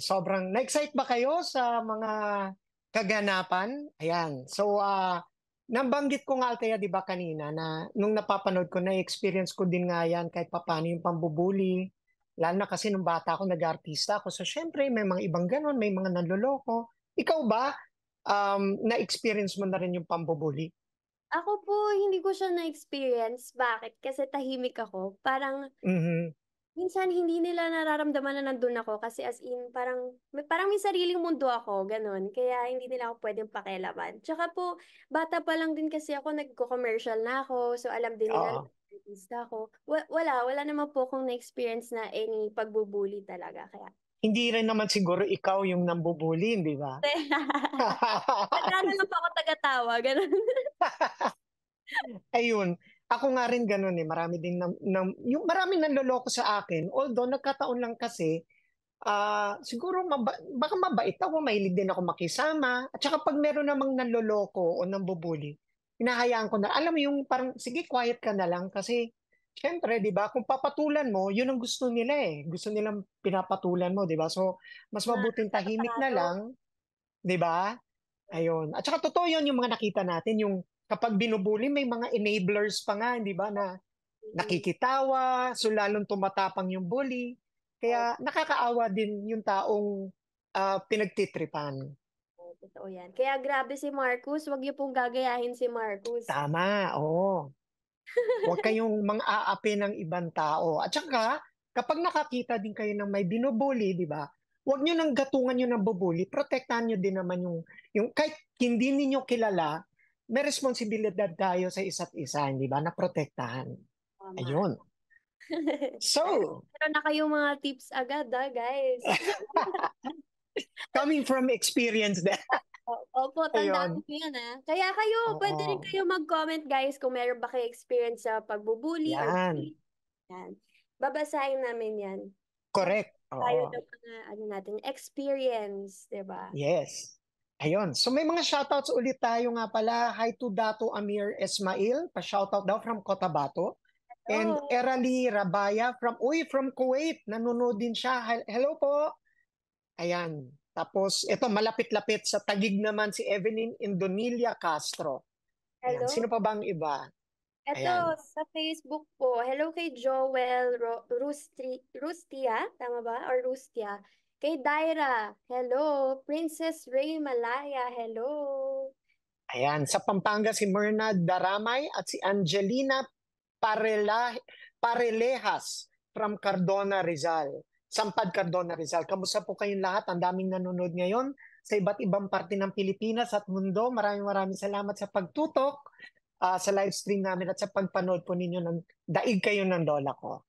sobrang na-excite ba kayo sa mga kaganapan? Ayan. So, uh, nabanggit ko nga Altea, di ba kanina, na nung napapanood ko, na-experience ko din nga yan kahit papano yung pambubuli. Lalo na kasi nung bata ako, nag-artista ako. So, syempre, may mga ibang ganon, may mga nanloloko. Ikaw ba, um, na-experience mo na rin yung pambubuli? Ako po, hindi ko siya na-experience. Bakit? Kasi tahimik ako. Parang, mm-hmm minsan hindi nila nararamdaman na nandun ako kasi as in parang may, parang may sariling mundo ako, ganun. Kaya hindi nila ako pwedeng pakialaman. Tsaka po, bata pa lang din kasi ako, nagko-commercial na ako. So alam din nila uh-huh. artista ako. W- wala, wala naman po akong na-experience na any pagbubuli talaga. Kaya hindi rin naman siguro ikaw yung nambubulin, di ba? Wala na lang pa ako taga-tawa, ganun. Ayun. Ako nga rin ganun eh, marami din na, na yung marami nang loloko sa akin. Although nagkataon lang kasi uh, siguro maba, baka mabait ako, mahilig din ako makisama. At saka pag meron namang nanloloko o nang nambubuli, hinahayaan ko na. Alam mo yung parang sige, quiet ka na lang kasi syempre, 'di ba? Kung papatulan mo, 'yun ang gusto nila eh. Gusto nilang pinapatulan mo, 'di ba? So, mas mabuting tahimik na lang, 'di ba? Ayun. At saka totoo 'yun yung mga nakita natin, yung kapag binubuli, may mga enablers pa nga, di ba, na nakikitawa, so lalong tumatapang yung bully. Kaya nakakaawa din yung taong uh, pinagtitripan. Totoo yan. Kaya grabe si Marcus, wag niyo pong gagayahin si Marcus. Tama, oo. Huwag kayong mga aapi ng ibang tao. At saka, kapag nakakita din kayo ng may binubuli, di ba, huwag niyo nang gatungan yung nabubuli, protektahan niyo din naman yung, yung kahit hindi niyo kilala, may responsibilidad tayo sa isa't isa, hindi ba, na protektahan. Tama. Ayun. So, meron na kayong mga tips agad, ah, guys. Coming from experience na. Opo, tandaan ko yan ha. Ah. Kaya kayo, Oo. pwede rin kayo mag-comment guys kung meron ba kayo experience sa pagbubuli. Yan. yan. Babasahin namin yan. Correct. Oo. Tayo ng mga ano natin, experience, di ba? Yes. Ayun. So may mga shoutouts ulit tayo nga pala. Hi to Dato Amir Esmail, pa-shoutout daw from Cotabato. And oh. Erali Rabaya from uy from Kuwait, nanonood din siya. Hello po. Ayan. Tapos ito malapit-lapit sa tagig naman si Evelyn Indonilia Castro. Ayan. Hello. Sino pa bang iba? Ito, sa Facebook po, hello kay Joel Ro- Rustri- Rustia, tama ba? Or Rustia. Kay Daira, hello. Princess Ray Malaya, hello. Ayan, sa Pampanga si Myrna Daramay at si Angelina Parela, Parelejas from Cardona Rizal. Sampad Cardona Rizal. Kamusta po kayong lahat? Ang daming nanonood ngayon sa iba't ibang parte ng Pilipinas at mundo. Maraming maraming salamat sa pagtutok uh, sa live stream namin at sa pagpanood po ninyo ng daig kayo ng lola ko.